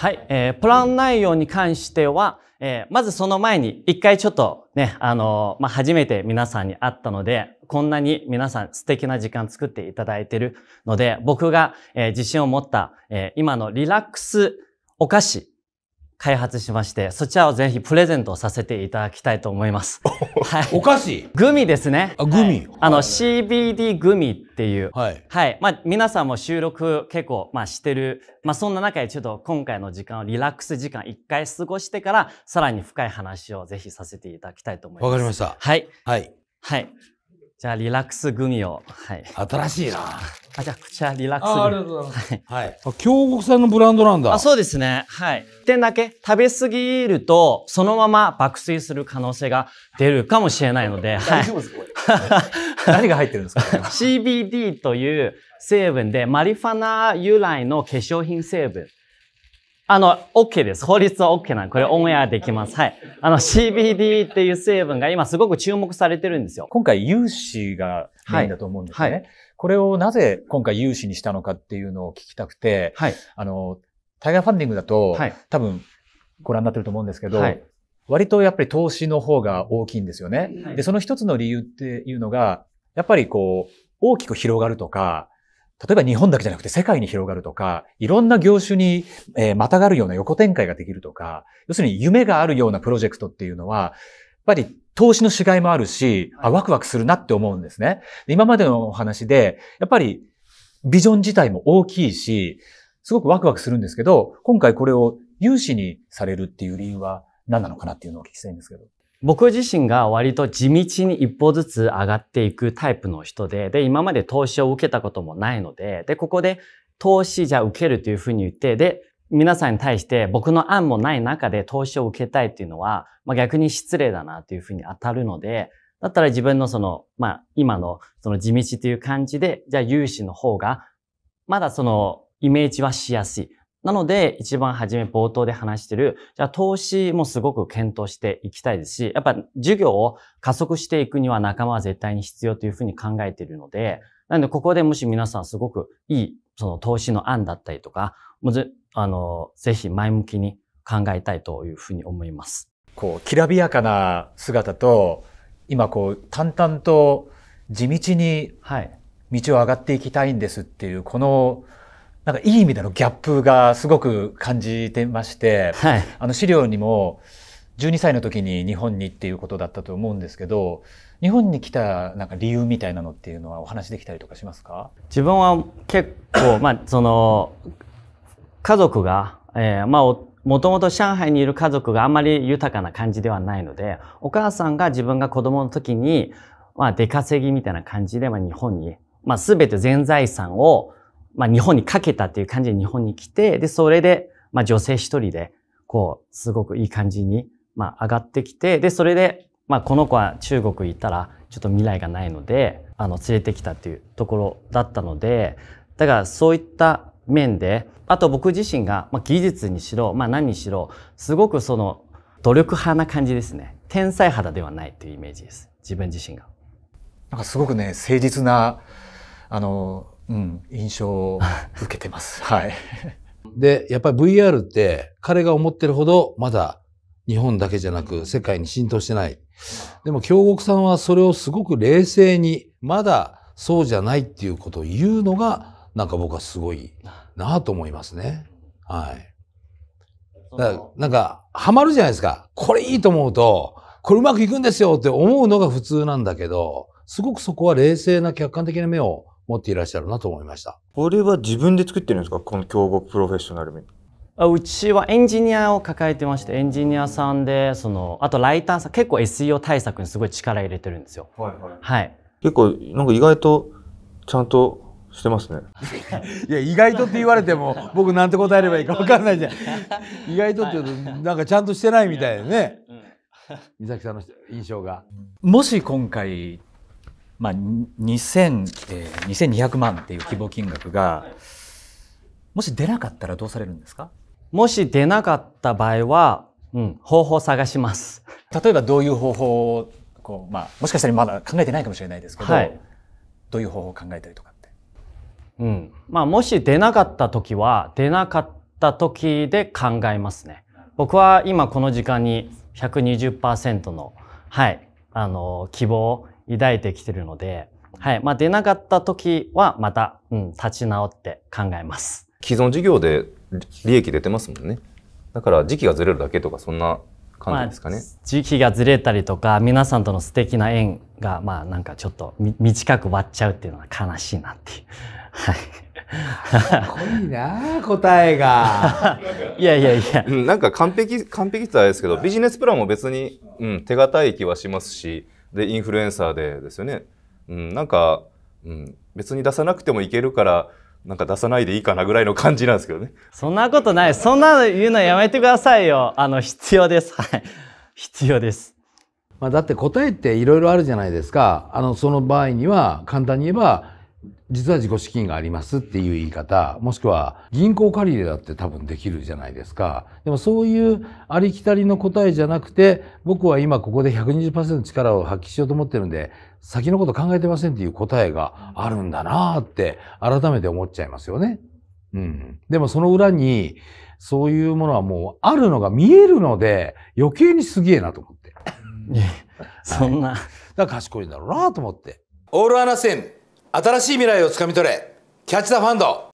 はい、えー、プラン内容に関しては、えー、まずその前に一回ちょっとね、あのー、まあ、初めて皆さんに会ったので、こんなに皆さん素敵な時間作っていただいてるので、僕が、えー、自信を持った、えー、今のリラックスお菓子開発しまして、そちらをぜひプレゼントさせていただきたいと思います。はい、お菓子グミですね。あ、グミ、はい、あの、はい、CBD グミっていう。はい。はい。まあ、皆さんも収録結構、まあ、してる。まあ、そんな中でちょっと今回の時間をリラックス時間一回過ごしてから、さらに深い話をぜひさせていただきたいと思います。わかりました。はい。はい。はい。じゃあ、リラックスグミを。はい。新しいな。めちゃくちゃリラックスあ。ありがとうございます。はい。あ京極さんのブランドなんだ。あ、そうですね。はい。点だけ食べ過ぎると、そのまま爆睡する可能性が出るかもしれないので。大丈夫ですか、何が入ってるんですか ?CBD という成分で、マリファナ由来の化粧品成分。あの、OK です。法律は OK なんで、これオンエアできます。はい。あの、CBD っていう成分が今すごく注目されてるんですよ。今回、融資がメインだと思うんですね。はいはい、これをなぜ今回融資にしたのかっていうのを聞きたくて、はい、あの、タイガーファンディングだと、はい、多分ご覧になってると思うんですけど、はい割とやっぱり投資の方が大きいんですよね。で、その一つの理由っていうのが、やっぱりこう、大きく広がるとか、例えば日本だけじゃなくて世界に広がるとか、いろんな業種に、えまたがるような横展開ができるとか、要するに夢があるようなプロジェクトっていうのは、やっぱり投資のしがいもあるし、あ、ワクワクするなって思うんですね。今までのお話で、やっぱりビジョン自体も大きいし、すごくワクワクするんですけど、今回これを融資にされるっていう理由は何なのかなっていうのをお聞きしたいんですけど。僕自身が割と地道に一歩ずつ上がっていくタイプの人で、で、今まで投資を受けたこともないので、で、ここで投資じゃ受けるというふうに言って、で、皆さんに対して僕の案もない中で投資を受けたいっていうのは、まあ、逆に失礼だなというふうに当たるので、だったら自分のその、まあ、今のその地道という感じで、じゃあ融資の方が、まだそのイメージはしやすい。なので、一番初め冒頭で話してる、じゃあ投資もすごく検討していきたいですし、やっぱ授業を加速していくには仲間は絶対に必要というふうに考えているので、なのでここでもし皆さんすごくいい、その投資の案だったりとか、もぜ、あの、ぜひ前向きに考えたいというふうに思います。こう、きらびやかな姿と、今こう、淡々と地道に、はい。道を上がっていきたいんですっていう、この、なんかいい意味でのギャップがすごく感じてまして、はい、あの資料にも12歳の時に日本にっていうことだったと思うんですけど日本に来たなんか理由みたいなのっていうのはお話できたりとかしますか自分は結構、まあ、その家族が、えー、まあ、もともと上海にいる家族があんまり豊かな感じではないのでお母さんが自分が子供の時に、まあ、出稼ぎみたいな感じで、まあ、日本に、まあ、全て全財産をまあ、日本にかけたっていう感じで日本に来て、で、それで、まあ、女性一人で、こう、すごくいい感じに、まあ、上がってきて、で、それで、まあ、この子は中国行ったら、ちょっと未来がないので、あの、連れてきたっていうところだったので、だからそういった面で、あと僕自身が、まあ、技術にしろ、まあ、何にしろ、すごくその、努力派な感じですね。天才肌ではないっていうイメージです。自分自身が。なんかすごくね、誠実な、あの、うん、印象を受けてます。はい。で、やっぱり VR って彼が思ってるほどまだ日本だけじゃなく世界に浸透してない。でも京極さんはそれをすごく冷静にまだそうじゃないっていうことを言うのがなんか僕はすごいなと思いますね。はい。だなんかハマるじゃないですか。これいいと思うとこれうまくいくんですよって思うのが普通なんだけどすごくそこは冷静な客観的な目を持っていらっしゃるなと思いました。これは自分で作ってるんですかこの競合プロフェッショナルみうちはエンジニアを抱えてましてエンジニアさんでそのあとライターさん結構 SEO 対策にすごい力入れてるんですよ。はいはい。はい、結構なんか意外とちゃんとしてますね。いや、意外とって言われても、僕なんて答えればいいか分かんないじゃん。意外とって言うと、なんかちゃんとしてないみたいよね。美咲さんの印象が。もし今回、まあ、2 0 0えー、2200万っていう規模金額が、もし出なかったらどうされるんですかもし出なかった場合は、うん、方法探します。例えばどういう方法を、こう、まあ、もしかしたらまだ考えてないかもしれないですけど、はい、どういう方法を考えたりとかって。うん。まあ、もし出なかった時は、出なかった時で考えますね。僕は今この時間に120%の、はい、あの、希望、抱いてきてるので、はい。まあ、出なかった時はまた、うん、立ち直って考えます。既存事業で利益出てますもんね。だから時期がずれるだけとか、そんな感じですかね、まあ、時期がずれたりとか、皆さんとの素敵な縁が、まあ、なんかちょっと短く割っちゃうっていうのは悲しいなっていう。はい。かっこいいな答えが。いやいやいや。うん、なんか完璧、完璧ってあれですけど、ビジネスプランも別に、うん、手堅い気はしますし、でインフルエンサーでですよね、うん、なんか、うん、別に出さなくてもいけるからなんか出さないでいいかなぐらいの感じなんですけどねそんなことないそんなの言うのやめてくださいよあの必要ですはい必要です、まあ、だって答えっていろいろあるじゃないですかあのその場合には簡単に言えば実は自己資金がありますっていう言い方、もしくは銀行借り入れだって多分できるじゃないですか。でもそういうありきたりの答えじゃなくて、僕は今ここで120%力を発揮しようと思ってるんで、先のこと考えてませんっていう答えがあるんだなーって改めて思っちゃいますよね。うん。でもその裏に、そういうものはもうあるのが見えるので、余計にすげえなと思って。そんな。はい、だから賢いんだろうなと思って。オールアナセン新しい未来をつかみ取れキャッチ・ザ・ファンド